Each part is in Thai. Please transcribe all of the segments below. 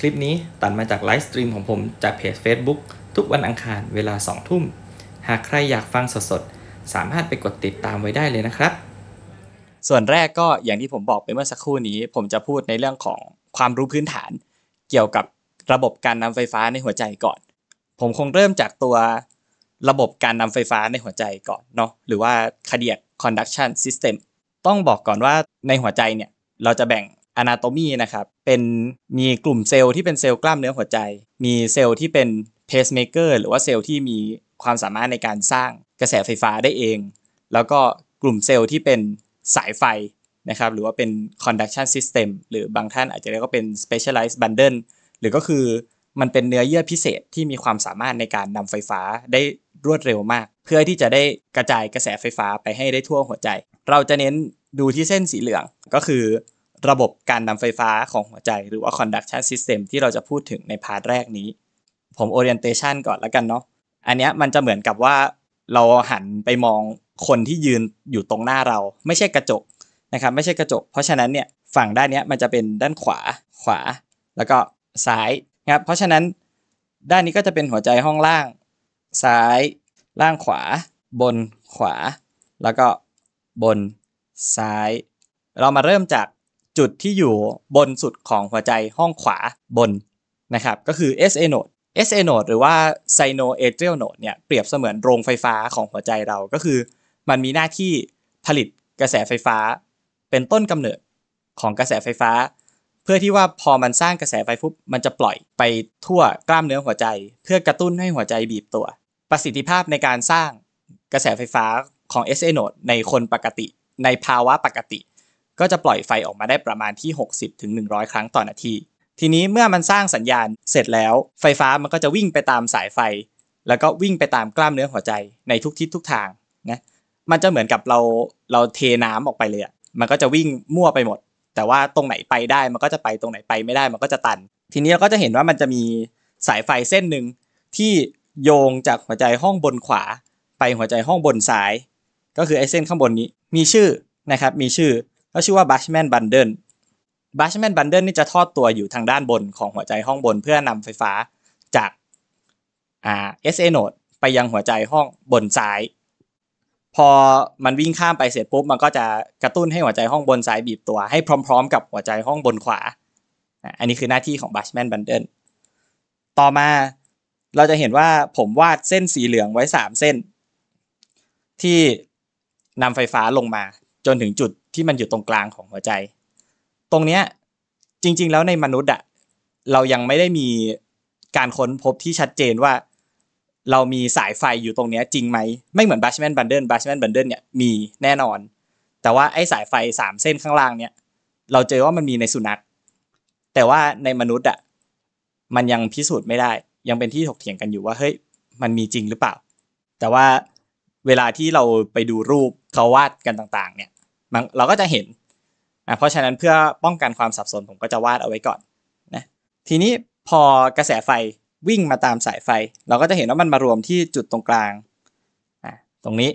คลิปนี้ตัดมาจากไลฟ์สตรีมของผม จากเพจ Facebook ทุกวันอังคารเวลา 2 ทุ่ม หากใครอยากฟังสดๆ สามารถไปกดติดตามไว้ได้เลยนะครับ ส่วนแรกก็อย่างที่ผมบอกไปเมื่อสักครู่นี้ ผมจะพูดในเรื่องของความรู้พื้นฐาน เกี่ยวกับระบบการนำไฟฟ้าในหัวใจก่อน ผมคงเริ่มจากตัวระบบการนำไฟฟ้าในหัวใจก่อนเนาะหรือว่าค a r d i a c c o n ั u c t i o n s y s t e ต้องบอกก่อนว่าในหัวใจเนี่ยเราจะแบ่งอนาโตมีนะครับ เป็นมีกลุ่มเซลล์ที่เป็นเซลล์กล้ามเนื้อหัวใจ มีเซลล์ที่เป็นเพสเมเกอร์หรือว่าเซลล์ที่มีความสามารถในการสร้างกระแสไฟฟ้าได้เอง แล้วก็กลุ่มเซลล์ที่เป็นสายไฟนะครับหรือว่าเป็นคอนดักชันซิสเต็มหรือบางท่านอาจจะเรียกว่าเป็นสเปเชียลไลซ์บันเดิลหรือก็คือมันเป็นเนื้อเยื่อพิเศษที่มีความสามารถในการนำไฟฟ้าได้รวดเร็วมาก เพื่อที่จะได้กระจายกระแสไฟฟ้าไปให้ได้ทั่วหัวใจ เราจะเน้นดูที่เส้นสีเหลืองก็คือระบบการนำไฟฟ้าของหัวใจหรือว่า conduction system ที่เราจะพูดถึงในพาร์ทแรกนี้ ผม orientation ก่อนแล้วกันเนาะ อันนี้มันจะเหมือนกับว่าเราหันไปมองคนที่ยืนอยู่ตรงหน้าเราไม่ใช่กระจกนะครับไม่ใช่กระจกเพราะฉะนั้นเนี่ยฝั่งด้านนี้มันจะเป็นด้านขวาขวาแล้วก็ซ้ายนะครับเพราะฉะนั้นด้านนี้ก็จะเป็นหัวใจห้องล่าง ซ้าย ล่างขวา บนขวา แล้วก็บนซ้าย เรามาเริ่มจากจุดที่อยู่บนสุดของหัวใจห้องขวาบนนะครับก็คือ SA node SA node หรือว่า sinoatrial node เนี่ยเปรียบเสมือนโรงไฟฟ้าของหัวใจเราก็คือ มันมีหน้าที่ผลิตกระแสไฟฟ้า เป็นต้นกำเนิดของกระแสไฟฟ้า เพื่อที่ว่าพอมันสร้างกระแสไฟปุ๊บมันจะปล่อยไปทั่วกล้ามเนื้อหัวใจ เพื่อกระตุ้นให้หัวใจบีบตัว ประสิทธิภาพในการสร้างกระแสไฟฟ้าของ SA node ในคนปกติในภาวะปกติก็จะปล่อยไฟออกมาได้ประมาณที่ 60-100 ครั้งต่อนาที ทีนี้เมื่อมันสร้างสัญญาณเสร็จแล้ว ไฟฟ้ามันก็จะวิ่งไปตามสายไฟ แล้วก็วิ่งไปตามกล้ามเนื้อหัวใจในทุกทิศทุกทาง นะ มันจะเหมือนกับเราเราเทน้ำออกไปเลยมันก็จะวิ่งมั่วไปหมด แต่ว่าตรงไหนไปได้มันก็จะไป ตรงไหนไปไม่ได้มันก็จะตัน ทีนี้เราก็จะเห็นว่ามันจะมีสายไฟเส้นหนึ่งที่โยงจากหัวใจห้องบนขวาไปหัวใจห้องบนซ้าย ก็คือไอเส้นข้างบนนี้ มีชื่อนะครับ มีชื่อก็ชื่อว่าบัชแมนบันเดิลบัชแมนบันเดิลนี่จะทอดตัวอยู่ทางด้านบนของหัวใจห้องบนเพื่อนำไฟฟ้าจากอ่าสเอโนดไปยังหัวใจห้องบนซ้าย พอมันวิ่งข้ามไปเสร็จปุ๊บ มันก็จะกระตุ้นให้หัวใจห้องบนซ้ายบีบตัว ให้พร้อม ๆ กับหัวใจห้องบนขวา อันนี้คือหน้าที่ของบัชแมนบันเดิลต่อมาเราจะเห็นว่าผมวาดเส้นสีเหลืองไว้ 3 เส้น ที่นำไฟฟ้าลงมาจนถึงจุดที่มันอยู่ตรงกลางของหัวใจ ตรงเนี้ยจริง ๆ แล้วในมนุษย์อะเรายังไม่ได้มีการค้นพบที่ชัดเจนว่าเรามีสายไฟอยู่ตรงเนี้ยจริงไหมไม่เหมือนบัชแมนบันเดิลบัชแมนบันเดิลเนี่ยมีแน่นอน แต่ว่าไอ้สายไฟสามเส้นข้างล่างเนี่ยเราเจอว่ามันมีในสุนัข แต่ว่าในมนุษย์อะมันยังพิสูจน์ไม่ได้ ยังเป็นที่ถกเถียงกันอยู่ว่าเฮ้ยมันมีจริงหรือเปล่า แต่ว่าเวลาที่เราไปดูรูปเขาวาดกันต่างๆเนี่ยเราก็จะเห็นนะเพราะฉะนั้นเพื่อป้องกันความสับสน ผมก็จะวาดเอาไว้ก่อนนะทีนี้พอกระแสไฟวิ่งมาตามสายไฟ เราก็จะเห็นว่ามันมารวมที่จุดตรงกลางนะตรงนี้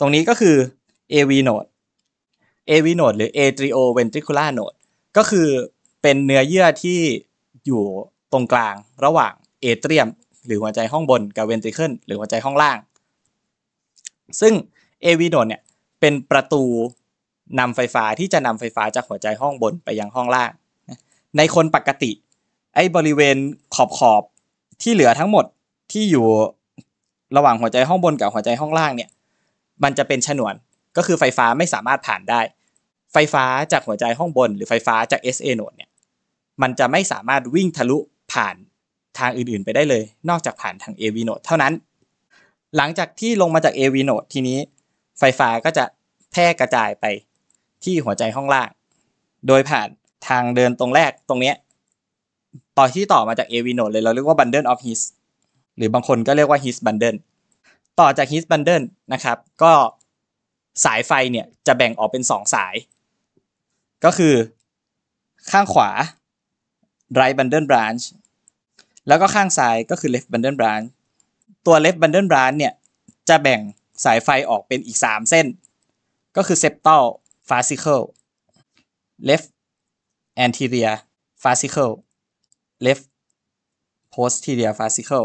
ตรงนี้ก็คือ AV node AV node หรือ atrio ventricular node ก็คือเป็นเนื้อเยื่อที่อยู่ตรงกลางระหว่างเอเตรียมหรือหัวใจห้องบนกับเวนทิเคิลหรือหัวใจห้องล่าง ซึ่ง AV node เนี่ยเป็นประตูนำไฟฟ้าที่จะนำไฟฟ้าจากหัวใจห้องบนไปยังห้องล่าง ในคนปกติไอ้บริเวณขอบขอบที่เหลือทั้งหมดที่อยู่ระหว่างหัวใจห้องบนกับหัวใจห้องล่างเนี่ยมันจะเป็นฉนวนก็คือไฟฟ้าไม่สามารถผ่านได้ ไฟฟ้าจากหัวใจห้องบน หรือไฟฟ้าจาก SA node เนี่ยมันจะไม่สามารถวิ่งทะลุผ่านทางอื่น ๆไปได้เลย นอกจากผ่านทาง AV node เท่านั้น หลังจากที่ลงมาจาก AV node ทีนี้ไฟฟ้าก็จะแพร่กระจายไปที่หัวใจห้องล่าง โดยผ่านทางเดินตรงแรกตรงเนี้ยต่อที่ต่อมาจาก AV node เลยเราเรียกว่า bundle of his หรือบางคนก็เรียกว่า his bundle ต่อจาก his bundle นะครับก็สายไฟเนี่ยจะแบ่งออกเป็น 2 สาย ก็คือข้างขวา right bundle branch แล้วก็ข้างซ้ายก็คือ left bundle branch ตัว left bundle branch เนี่ยจะแบ่งสายไฟออกเป็นอีก 3 เส้น ก็คือเซปตัลฟาซิเคิลเลฟแอนทีเรียฟาซิเคิลเลฟโพสทีเรียฟาซิเคิล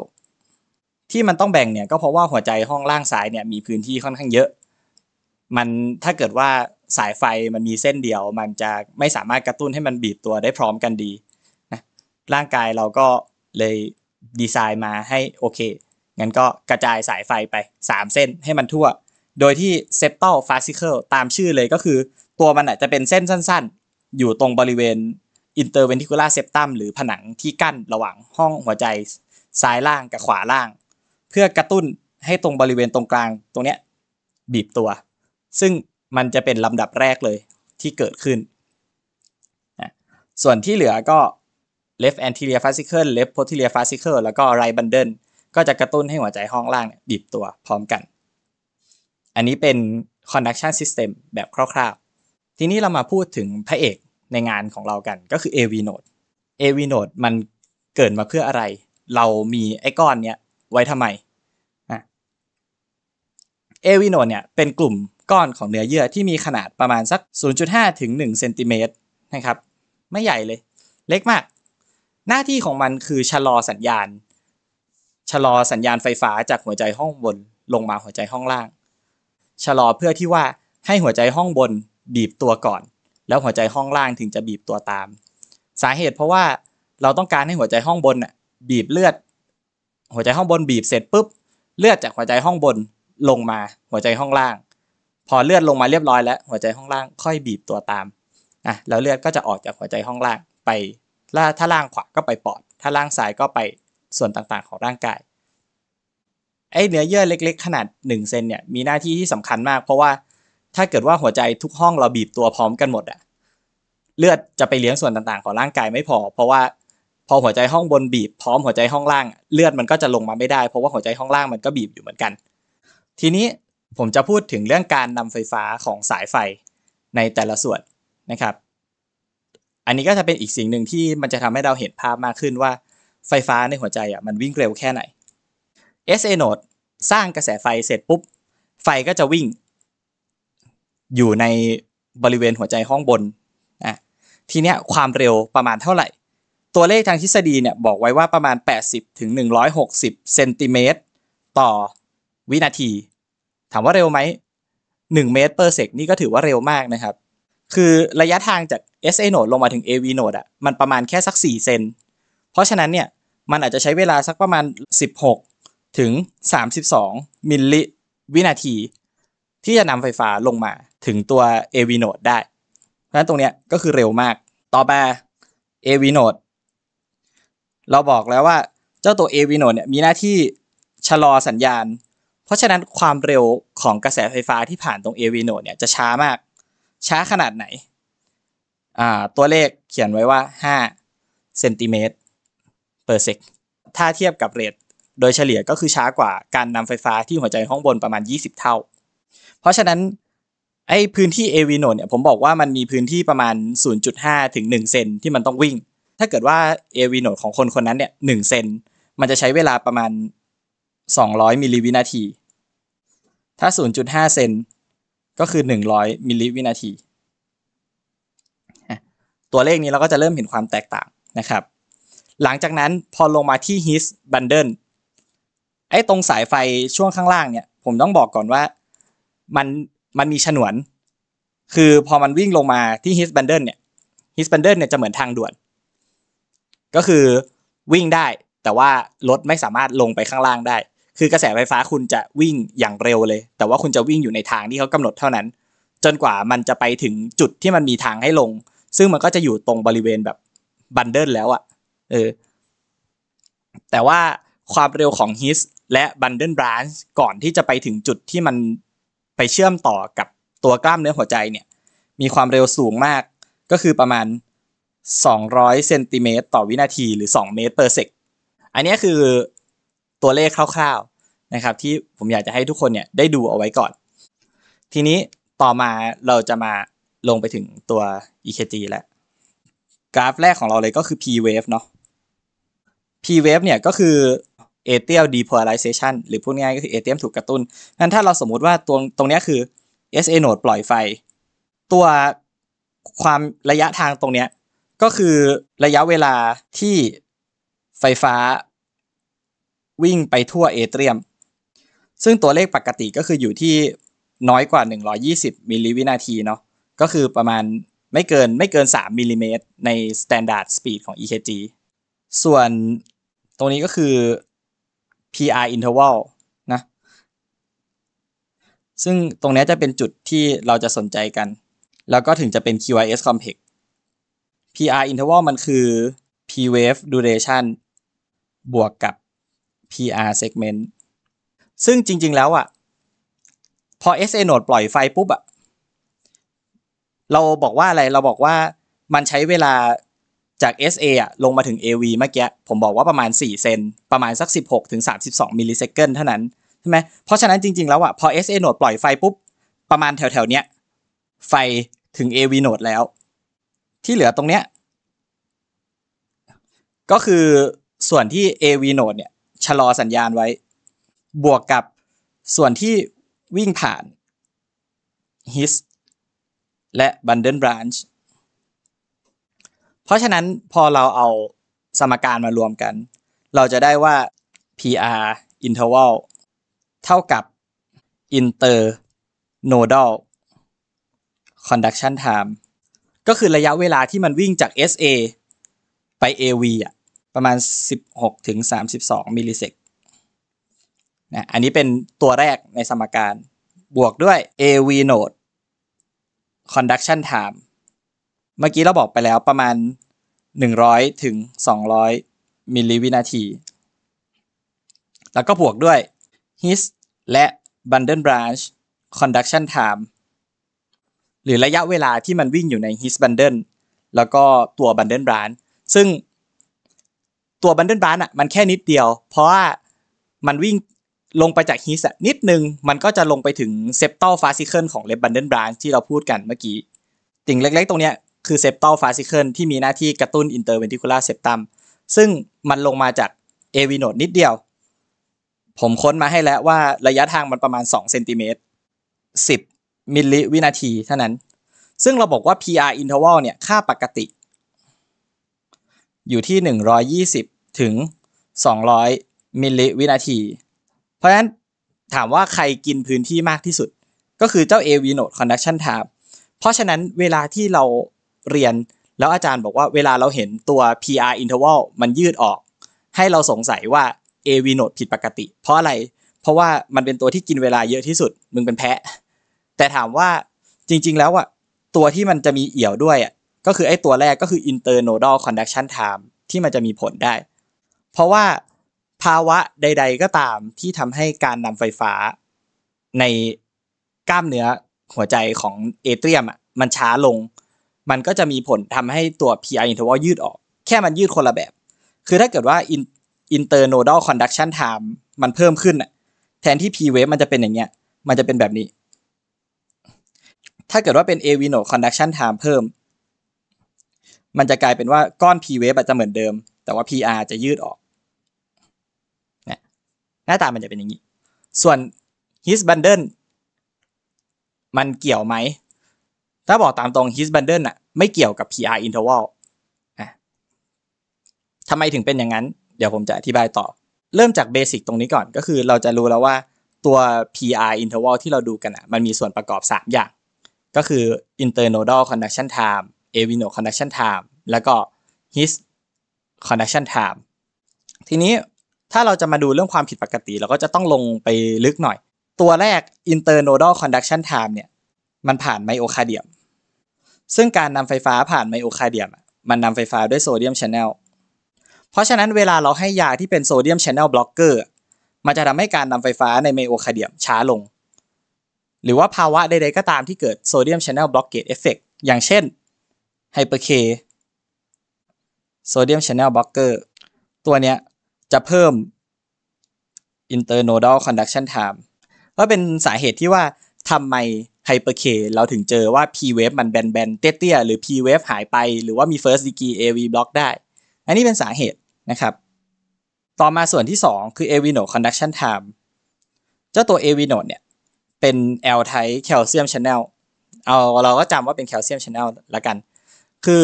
ที่มันต้องแบ่งเนี่ยก็เพราะว่าหัวใจห้องล่างซ้ายเนี่ย มีพื้นที่ค่อนข้างเยอะ มันถ้าเกิดว่าสายไฟมันมีเส้นเดียว มันจะไม่สามารถกระตุ้นให้มันบีบตัวได้พร้อมกันดีนะร่างกายเราก็เลยดีไซน์มาให้โอเคงั้นก็กระจายสายไฟไป 3 เส้นให้มันทั่ว โดยที่เซปตัลฟาซิเคิลตามชื่อเลยก็คือตัวมันอจะเป็นเส้นสั้นๆ อยู่ตรงบริเวณอินเตอร์เวนทิคูล่าเซปตัมหรือผนังที่กั้นระหว่างห้องหัวใจซ้ายล่างกับขวาล่าง เพื่อกระตุ้นให้ตรงบริเวณตรงกลางตรงเนี้ยบีบตัว ซึ่งมันจะเป็นลำดับแรกเลยที่เกิดขึ้น ส่วนที่เหลือก็ left anterior fascicle left posterior fascicle แล้วก็ right bundle ก็จะกระตุ้นให้หัวใจห้องล่างบีบตัวพร้อมกัน อันนี้เป็น conduction system แบบคร่าวๆ ทีนี้เรามาพูดถึงพระเอกในงานของเรากันก็คือ AV node AV node มันเกิดมาเพื่ออะไร เรามีไอ้ก้อนเนี้ยไว้ทำไมเอวิโนเนี่ยเป็นกลุ่มก้อนของเนื้อเยื่อที่มีขนาดประมาณสัก 0.5 ถึง 1 เซนติเมตรนะครับ ไม่ใหญ่เลย เล็กมาก หน้าที่ของมันคือชะลอสัญญาณชะลอสัญญาณไฟฟ้าจากหัวใจห้องบนลงมาหัวใจห้องล่างชะลอเพื่อที่ว่าให้หัวใจห้องบนบีบตัวก่อน แล้วหัวใจห้องล่างถึงจะบีบตัวตาม สาเหตุเพราะว่าเราต้องการให้หัวใจห้องบนบีบเลือด หัวใจห้องบนบีบเสร็จปุ๊บ เลือดจากหัวใจห้องบนลงมาหัวใจห้องล่าง พอเลือดลงมาเรียบร้อยแล้วหัวใจห้องล่างค่อยบีบตัวตามอ่ะแล้วเลือดก็จะออกจากหัวใจห้องล่างไปถ้าล่างขวาก็ไปปอดถ้าล่างซ้ายก็ไปส่วนต่างๆของร่างกายไอ้เนื้อเยื่อเล็กๆขนาด1เซนเนี่ยมีหน้าที่ที่สำคัญมาก เพราะว่าถ้าเกิดว่าหัวใจทุกห้องเราบีบตัวพร้อมกันหมดอะเลือดจะไปเลี้ยงส่วนต่างๆของร่างกายไม่พอ เพราะว่าพอหัวใจห้องบนบีบ พร้อมหัวใจห้องล่างเลือดมันก็จะลงมาไม่ได้เพราะว่าหัวใจห้องล่างมันก็บีบอยู่เหมือนกัน ทีนี้ผมจะพูดถึงเรื่องการนำไฟฟ้าของสายไฟในแต่ละส่วนนะครับ อันนี้ก็จะเป็นอีกสิ่งหนึ่งที่มันจะทำให้เราเห็นภาพมากขึ้นว่าไฟฟ้าในหัวใจอ่ะมันวิ่งเร็วแค่ไหน SA node สร้างกระแสไฟเสร็จปุ๊บ ไฟก็จะวิ่ง อยู่ในบริเวณหัวใจห้องบนอ่ะทีเนี้ยความเร็วประมาณเท่าไหร่ ตัวเลขทางทฤษฎีเนี่ยบอกไว้ว่าประมาณ 80 ถึง 160เซนติเมตรต่อวินาที ถามว่าเร็วไหม 1 เมตรเปอร์เซกนี่ก็ถือว่าเร็วมากนะครับ คือระยะทางจาก SA node ลงมาถึง AV node อ่ะมันประมาณแค่สัก4เซนราะฉะนั้นเนี่ย มันอาจจะใช้เวลาสักประมาณ 16 ถึง 32 มิลลิวินาที ที่จะนำไฟฟ้าลงมาถึงตัว AV node ได้ เพราะฉะนั้นตรงเนี้ยก็คือเร็วมาก ต่อไป AV node เราบอกแล้วว่าเจ้าตัว AV node เนี่ยมีหน้าที่ชะลอสัญญาณ เพราะฉะนั้นความเร็วของกระแสไฟฟ้าที่ผ่านตรง AV node เนี่ยจะช้ามาก ช้าขนาดไหนตัวเลขเขียนไว้ว่า 5 เซนติเมตร per sec ถ้าเทียบกับเรทโดยเฉลี่ยก็คือช้ากว่าการนำไฟฟ้าที่หัวใจห้องบนประมาณ 20 เท่า เพราะฉะนั้นไอ้พื้นที่ AV node เนี่ยผมบอกว่ามันมีพื้นที่ประมาณ0.5ถึง1เซนที่มันต้องวิ่ง ถ้าเกิดว่า AV node ของคนคนนั้นเนี่ย1เซนมันจะใช้เวลาประมาณ 200มิลลิวินาทีถ้า0.5เซนก็คือ 100มิลลิวินาทีตัวเลขนี้เราก็จะเริ่มเห็นความแตกต่างนะครับหลังจากนั้นพอลงมาที่ his bundle ไอ้ตรงสายไฟช่วงข้างล่างเนี่ยผมต้องบอกก่อนว่ามันมันมีฉนวน คือพอมันวิ่งลงมาที่ his bundle เนี่ย his bundle เนี่ยจะเหมือนทางด่วน ก็คือวิ่งได้ แต่ว่ารถไม่สามารถลงไปข้างล่างได้ คือกระแสไฟฟ้าคุณจะวิ่งอย่างเร็วเลย แต่ว่าคุณจะวิ่งอยู่ในทางที่เขากำหนดเท่านั้น จนกว่ามันจะไปถึงจุดที่มันมีทางให้ลง ซึ่งมันก็จะอยู่ตรงบริเวณแบบบันเดิลแล้วอ่ะเออแต่ว่าความเร็วของฮิสและันเดิลบรานช์ก่อนที่จะไปถึงจุดที่มันไปเชื่อมต่อกับตัวกล้ามเนื้อหัวใจเนี่ยมีความเร็วสูงมากก็คือประมาณ 200เซนติเมตรต่อวินาทีหรือ2เมตรเปอร์เซกอันนี้คือตัวเลขคร่าวๆนะครับที่ผมอยากจะให้ทุกคนเนี่ยได้ดูเอาไว้ก่อน ทีนี้ต่อมาเราจะมาลงไปถึงตัว EKG แล้วกราฟแรกของเราเลยก็คือ P wave เนาะ P-wave เนี่ยก็คือ atrial depolarization หรือพูดง่ายก็คือ atrium ถูกกระตุ้นงั้นถ้าเราสมมุติว่าตรงตรงนี้คือ SA node ปล่อยไฟ ตัวความระยะทางตรงเนี้ยก็คือระยะเวลาที่ไฟฟ้าวิ่งไปทั่วเอเตรียมซึ่งตัวเลขปกติก็คืออยู่ที่น้อยกว่า 120 มิลลิวินาทีเนาะก็คือประมาณไม่เกินไม่เกิน 3มิลลิเมตรในสแตนดาร์ดสปีดของ EKG ส่วนตรงนี้ก็คือ PR interval นะ ซึ่งตรงนี้จะเป็นจุดที่เราจะสนใจกัน แล้วก็ถึงจะเป็น QIS complex PR interval มันคือ P wave duration บวกกับ PR segment ซึ่งจริงๆ แล้วอะ่ะพอ SA node ปล่อยไฟปุ๊บอะ่ะเราบอกว่าอะไรเราบอกว่ามันใช้เวลาจาก SA อ่ะลงมาถึง AV เมื่อกี้ผมบอกว่าประมาณ 4 เซน ประมาณสัก 16ถึง32 มิลลิเซคันเท่านั้น ใช่ไหมเพราะฉะนั้นจริงๆ แล้วอ่ะพอ SA โหนดปล่อยไฟปุ๊บ ประมาณแถว ๆ เนี้ย ไฟถึง AV โหนดแล้ว ที่เหลือตรงเนี้ย ก็คือส่วนที่ AV โหนดเนี่ยชะลอสัญญาณไว้ บวกกับส่วนที่วิ่งผ่าน his และ bundle branch เพราะฉะนั้นพอเราเอาสมการมารวมกัน เราจะได้ว่า PR interval เท่ากับ internodal conduction time ก็คือระยะเวลาที่มันวิ่งจาก SA ไป AV อะประมาณ 16ถึง32 มิลลิเซกนะ อันนี้เป็นตัวแรกในสมการบวกด้วย AV node conduction time เมื่อกี้เราบอกไปแล้วประมาณ 100 ถึง 200 มิลลิวินาที แล้วก็บวกด้วย his และ bundle branch conduction time หรือระยะเวลาที่มันวิ่งอยู่ใน his bundle แล้วก็ตัว bundle branch ซึ่งตัว bundle branch อ่ะมันแค่นิดเดียว เพราะว่ามันวิ่งลงไปจาก his นิดนึงมันก็จะลงไปถึง septal fascicle ของ left bundle branch ที่เราพูดกันเมื่อกี้ติ่งเล็กๆตรงเนี้ยคือเซปตัลฟาซิเคิลที่มีหน้าที่กระตุ้นอินเตอร์เวนติคูล่าเซปตัมซึ่งมันลงมาจากเอวีโนดนิดเดียว ผมค้นมาให้แล้วว่าระยะทางมันประมาณ2เซนติเมตร10มิลลิวินาที เท่านั้น ซึ่งเราบอกว่า PR interval เนี่ย ค่าปกติ อยู่ที่ 120 ถึง 200มิลลิวินาที เพราะฉะนั้นถามว่าใครกินพื้นที่มากที่สุด ก็คือเจ้า AV node conduction tab เพราะฉะนั้นเวลาที่เราเรียนแล้วอาจารย์บอกว่าเวลาเราเห็นตัว PR interval มันยืดออก ให้เราสงสัยว่า AV node ผิดปกติ เพราะอะไร เพราะว่ามันเป็นตัวที่กินเวลาเยอะที่สุดมึงเป็นแพะแต่ถามว่าจริงๆ แล้วอะตัวที่มันจะมีเอี่ยวด้วยอะก็คือไอ้ตัวแรกก็คือ internodal conduction time ที่มันจะมีผลได้ เพราะว่าภาวะใดๆก็ตามที่ทำให้การนำไฟฟ้า ในกล้ามเนื้อหัวใจของเอเตรียมอ่ะมันช้าลงมันก็จะมีผลทำให้ตัว PI interval ยืดออก แค่มันยืดคนละแบบ คือถ้าเกิดว่า internodal conduction time มันเพิ่มขึ้นะแทนที่ P wave มันจะเป็นอย่างเงี้ย มันจะเป็นแบบนี้ ถ้าเกิดว่าเป็น AV node conduction time เพิ่ม มันจะกลายเป็นว่าก้อน P wave จะเหมือนเดิม แต่ว่า PR จะยืดออก หน้าตามันจะเป็นอย่างนี้ ส่วน his bundle มันเกี่ยวไหมถ้าบอกตามตรง his bundle น่ะไม่เกี่ยวกับ PR interval ทำไมถึงเป็นอย่างนั้น เดี๋ยวผมจะอธิบายต่อ เริ่มจากเบสิกตรงนี้ก่อนก็คือเราจะรู้แล้วว่าตัว PR interval ที่เราดูกันอ่ะมันมีส่วนประกอบ 3 อย่าง ก็คือ internodal conduction time avinode conduction time แล้วก็ his conduction time ทีนี้ถ้าเราจะมาดูเรื่องความผิดปกติ เราก็จะต้องลงไปลึกหน่อย ตัวแรก internodal conduction time เนี่ยมันผ่านไมโอคาเดียมซึ่งการนำไฟฟ้าผ่านไมโอคาเดียม มันนำไฟฟ้าด้วยโซเดียมชแนล เพราะฉะนั้นเวลาเราให้ยาที่เป็นโซเดียมชแนลบล็อกเกอร์ มันจะทำให้การนำไฟฟ้าในไมโอคาเดียมช้าลง หรือว่าภาวะใดๆก็ตามที่เกิดโซเดียมชแนลบล็อกเกตเอฟเฟกอย่างเช่นไฮเปอร์เคโซเดียมชแนลบล็อกเกอร์ตัวเนี้ย จะเพิ่ม internodal conduction time ก็เป็นสาเหตุที่ว่าทำไมไฮเปอร์เคเราถึงเจอว่า P wave มันแบนๆเตี้ยๆหรือ P wave หายไป หรือว่ามี first degree AV block ได้ อันนี้เป็นสาเหตุนะครับ ต่อมาส่วนที่ 2 คือ AV node conduction time เจ้าตัว AV node เนี่ย เป็น L type calcium channel เอาเราก็จำว่าเป็น calcium channel ละกัน คือ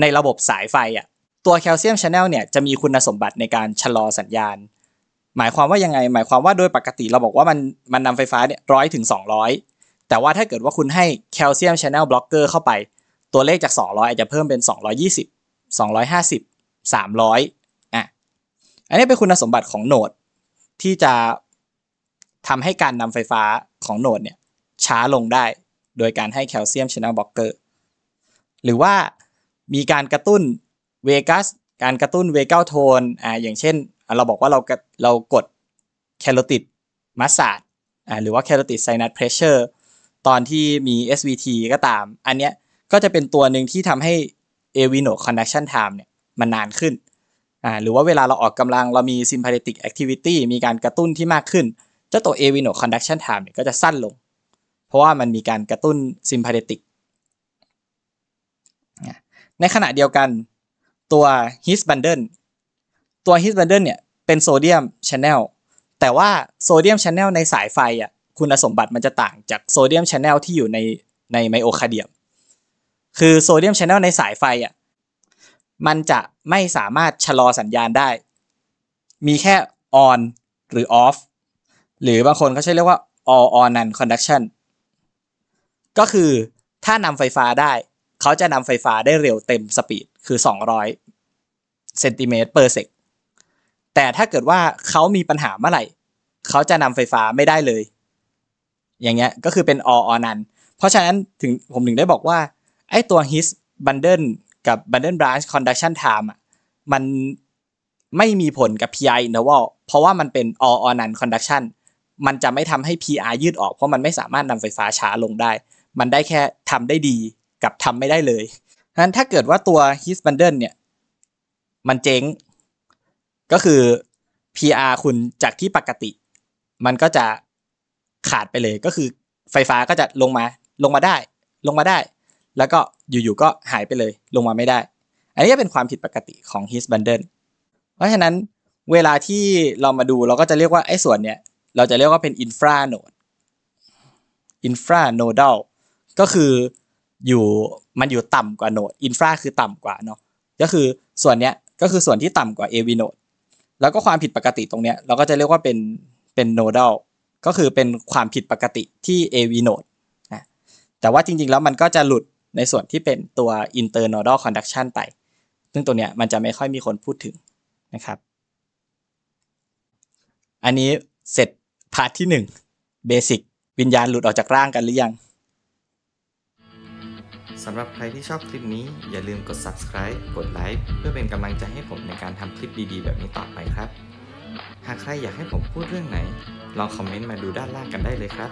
ในระบบสายไฟอ่ะตัว calcium channel เนี่ยจะมีคุณสมบัติในการชะลอสัญญาณ หมายความว่ายังไง หมายความว่าโดยปกติเราบอกว่ามันมันนำไฟฟ้าเนี่ยร้อยถึงสองร้อยแต่ว่าถ้าเกิดว่าคุณให้แคลเซียมชานแนลบล็อกเกอร์เข้าไป ตัวเลขจาก 200 อาจจะเพิ่มเป็น220 250 300 อ่ะ อันนี้เป็นคุณสมบัติของโนดที่จะทำให้การนำไฟฟ้าของโนดเนี่ยช้าลงได้โดยการให้แคลเซียมชานแนลบล็อกเกอร์หรือว่ามีการกระตุ้นเวกัสการกระตุ้นเวก้าโทนอ่าอย่างเช่นเราบอกว่าเราเรากดแคโรติดมัสซาดอ่าหรือว่าแคโรติดไซนัสเพรสเชอร์ตอนที่มี SVT ก็ตาม อันเนี้ยก็จะเป็นตัวหนึ่งที่ทำให้ Avino Conduction Time เนี่ยมันนานขึ้นอ่าหรือว่าเวลาเราออกกำลังเรามี Sympathetic Activity มีการกระตุ้นที่มากขึ้น เจ้าตัว Avino Conduction Time เนี่ยก็จะสั้นลง เพราะว่ามันมีการกระตุ้น Sympathetic ในขณะเดียวกันตัว His Bundle ตัว His Bundle เนี่ยเป็นโซเดียมชแนลแต่ว่าโซเดียมชแนลในสายไฟอ่ะคุณสมบัติมันจะต่างจากโซเดียมชแนลที่อยู่ในในไมโอคาเดียม คือโซเดียมชแนลในสายไฟอ่ะ มันจะไม่สามารถชะลอสัญญาณได้ มีแค่ on หรือ off หรือบางคนเขาใช้เรียกว่า all on non conduction ก็คือถ้านำไฟฟ้าได้ เขาจะนำไฟฟ้าได้เร็วเต็มสปีดคือ 200เซนติเมตรเปอร์เซกแต่ถ้าเกิดว่าเขามีปัญหาเมื่อไหร่ เขาจะนำไฟฟ้าไม่ได้เลยอย่างเงี้ยก็คือเป็นอออนันเพราะฉะนั้นถึงผมถึงได้บอกว่าไอ้ตัว his bundle กับ bundle branch conduction time อ่ะมันไม่มีผลกับ PI interval เพราะว่ามันเป็น all or none conduction มันจะไม่ทำให้ PI ยืดออกเพราะมันไม่สามารถนำไฟฟ้าช้าลงได้ มันได้แค่ทำได้ดีกับทำไม่ได้เลยนั้นถ้าเกิดว่าตัว his bundle เนี่ย มันเจ๊งก็คือ PR คุณจากที่ปกติ มันก็จะขาดไปเลยก็คือไฟฟ้าก็จะลงมาลงมาได้ ลงมาได้ แล้วก็อยู่ ๆ ก็หายไปเลยลงมาไม่ได้ อันนี้ก็เป็นความผิดปกติของฮิสบันเดิลเพราะฉะนั้นเวลาที่เรามาดูเราก็จะเรียกว่าไอ้ส่วนเนี้ยเราจะเรียกว่าเป็นอินฟราโนดอินฟราโนด a ลก็คืออยู่มันอยู่ต่ำกว่าโนดอินฟราคือต่ำกว่าเนาะก็คือส่วนเนี้ยก็คือส่วนที่ต่ำกว่า av node แล้วก็ความผิดปกติตรงเนี้ยเราก็จะเรียกว่าเป็นเป็นโนด a ลก็คือเป็นความผิดปกติที่ AV node นะ แต่ว่าจริงๆ แล้วมันก็จะหลุดในส่วนที่เป็นตัว internodal conduction ไปซึ่งตัวเนี้ยมันจะไม่ค่อยมีคนพูดถึงนะครับ อันนี้เสร็จพาร์ทที่1 Basic วิญญาณหลุดออกจากร่างกันหรือยัง สำหรับใครที่ชอบคลิปนี้ อย่าลืมกด subscribe กดไลค์เพื่อเป็นกำลังใจให้ผมในการทำคลิปดีๆ แบบนี้ต่อไปครับหากใครอยากให้ผมพูดเรื่องไหน ลองคอมเมนต์มาดูด้านล่างกันได้เลยครับ